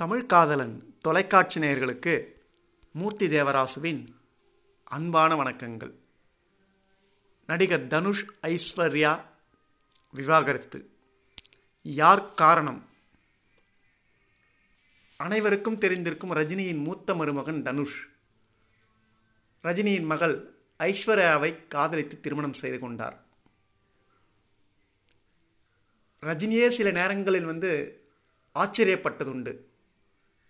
தமிழ் காதலன் தொலைக்காட்சி நேயர்களுக்கு மூர்த்தி தேவராசுவின் அன்பான வணக்கங்கள் நடிகர் தனுஷ் ஐஸ்வர்யா விவாகரத்து யார் காரணம் அனைவருக்கும் தெரிந்திருக்கும் ரஜினியின் மூத்த மருமகன் தனுஷ் ரஜினியின் மகள் ஐஸ்வர்யாவை காதலித்து திருமணம் செய்து கொண்டார் ரஜினியே சில நேரங்களில் வந்து ஆச்சரியப்பட்டதுண்டு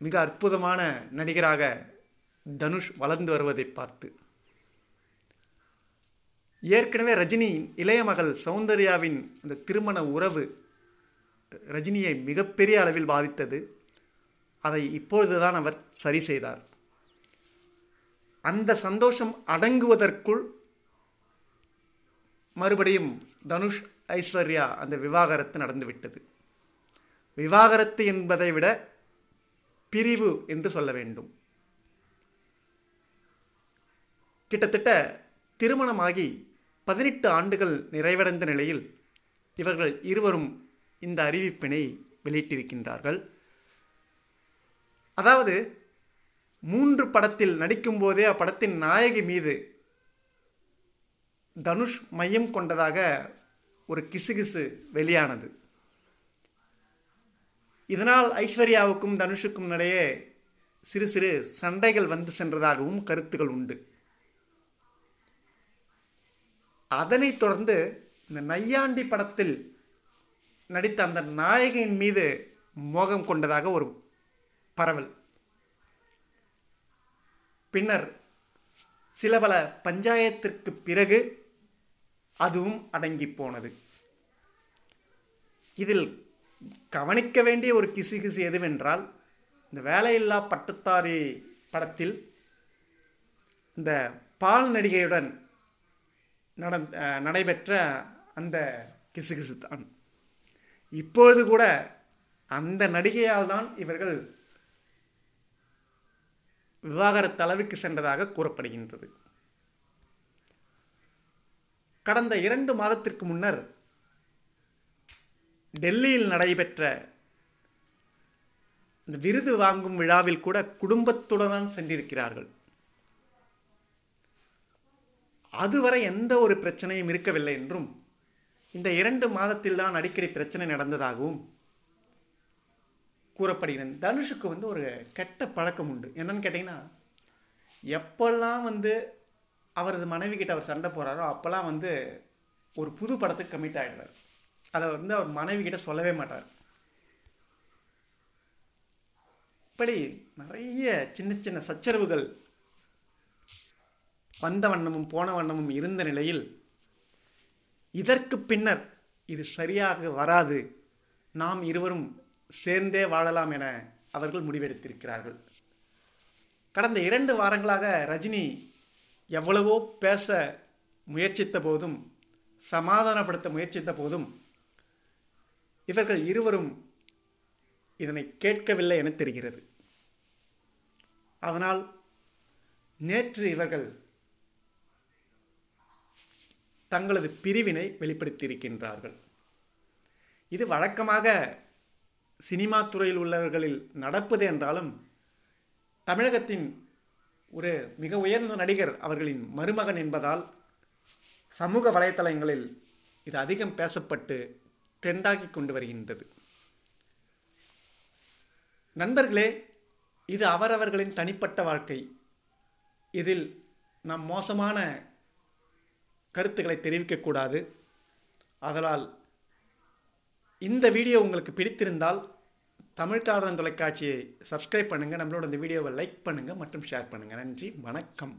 மிக அற்புதமான நடிகராக தனுஷ் வளர்ந்து வருவதை பார்த்து ஏற்கனவே ரஜினியின் இளைய மகள் சௌந்தர்யாவின் அந்த திருமண உறவு ரஜினியை மிகப்பெரிய அளவில் பாதித்தது அதை தான் அவர் சரி செய்தார் அந்த சந்தோஷம் அடங்குவதற்குள் மறுபடியும் தனுஷ் ஐஸ்வர்யா அந்த விவாகரத்து நடந்துவிட்டது விவாகரத்து என்பதை விட பிரிவு என்று சொல்ல வேண்டும் கிட்டத்தட்ட திருமணமாகி பதினெட்டு ஆண்டுகள் நிறைவடைந்த நிலையில் இவர்கள் இருவரும் இந்த அறிவிப்பினை வெளியிட்டிருக்கின்றார்கள் அதாவது மூன்று படத்தில் நடிக்கும்போதே அப்படத்தின் நாயகி மீது தனுஷ் மையம் கொண்டதாக ஒரு கிசுகிசு வெளியானது இதனால் ஐஸ்வர்யாவுக்கும் தனுஷுக்கும் நிறைய சிறு சிறு சண்டைகள் வந்து சென்றதாகவும் கருத்துக்கள் உண்டு அதனைத் தொடர்ந்து இந்த நையாண்டி படத்தில் நடித்த அந்த நாயகியின் மீது மோகம் கொண்டதாக ஒரு பரவல் பின்னர் சில பல பஞ்சாயத்திற்கு பிறகு அதுவும் அடங்கி போனது இதில் கவனிக்க வேண்டிய ஒரு கிசுகிசு எதுவென்றால் இந்த வேலையில்லா பட்டத்தாரி படத்தில் இந்த பால் நடிகையுடன் நட நடைபெற்ற அந்த கிசுகிசு தான் இப்பொழுது கூட அந்த நடிகையால் தான் இவர்கள் விவாகரத்து அளவிற்கு சென்றதாக கூறப்படுகின்றது கடந்த இரண்டு மாதத்திற்கு முன்னர் டெல்லியில் நடைபெற்ற இந்த விருது வாங்கும் விழாவில் கூட குடும்பத்துடன் தான் சென்றிருக்கிறார்கள் அதுவரை எந்த ஒரு பிரச்சனையும் இருக்கவில்லை என்றும் இந்த இரண்டு மாதத்தில் தான் அடிக்கடி பிரச்சனை நடந்ததாகவும் கூறப்படுகிறேன் தனுஷுக்கு வந்து ஒரு கெட்ட பழக்கம் உண்டு என்னன்னு கேட்டிங்கன்னா எப்பெல்லாம் வந்து அவரது மனைவி கிட்ட அவர் சண்டை போகிறாரோ அப்போல்லாம் வந்து ஒரு புது படத்துக்கு கமிட் ஆகிடுறார் அதை வந்து அவர் மனைவி கிட்ட சொல்லவே மாட்டார் இப்படி நிறைய சின்ன சின்ன சச்சரவுகள் வந்த வண்ணமும் போன வண்ணமும் இருந்த நிலையில் இதற்கு பின்னர் இது சரியாக வராது நாம் இருவரும் சேர்ந்தே வாழலாம் என அவர்கள் முடிவெடுத்திருக்கிறார்கள் கடந்த இரண்டு வாரங்களாக ரஜினி எவ்வளவோ பேச முயற்சித்த போதும் சமாதானப்படுத்த முயற்சித்த போதும் இவர்கள் இருவரும் இதனை கேட்கவில்லை என தெரிகிறது அதனால் நேற்று இவர்கள் தங்களது பிரிவினை வெளிப்படுத்தியிருக்கின்றார்கள் இது வழக்கமாக சினிமா துறையில் உள்ளவர்களில் நடப்பது என்றாலும் தமிழகத்தின் ஒரு மிக உயர்ந்த நடிகர் அவர்களின் மருமகன் என்பதால் சமூக வலைத்தளங்களில் இது அதிகம் பேசப்பட்டு ட்ரெண்டாகி கொண்டு வருகின்றது நண்பர்களே இது அவரவர்களின் தனிப்பட்ட வாழ்க்கை இதில் நாம் மோசமான கருத்துக்களை தெரிவிக்கக்கூடாது அதனால் இந்த வீடியோ உங்களுக்கு பிடித்திருந்தால் தமிழ் தொலைக்காட்சியை சப்ஸ்கிரைப் பண்ணுங்கள் நம்மளோட இந்த வீடியோவை லைக் பண்ணுங்கள் மற்றும் ஷேர் பண்ணுங்கள் நன்றி வணக்கம்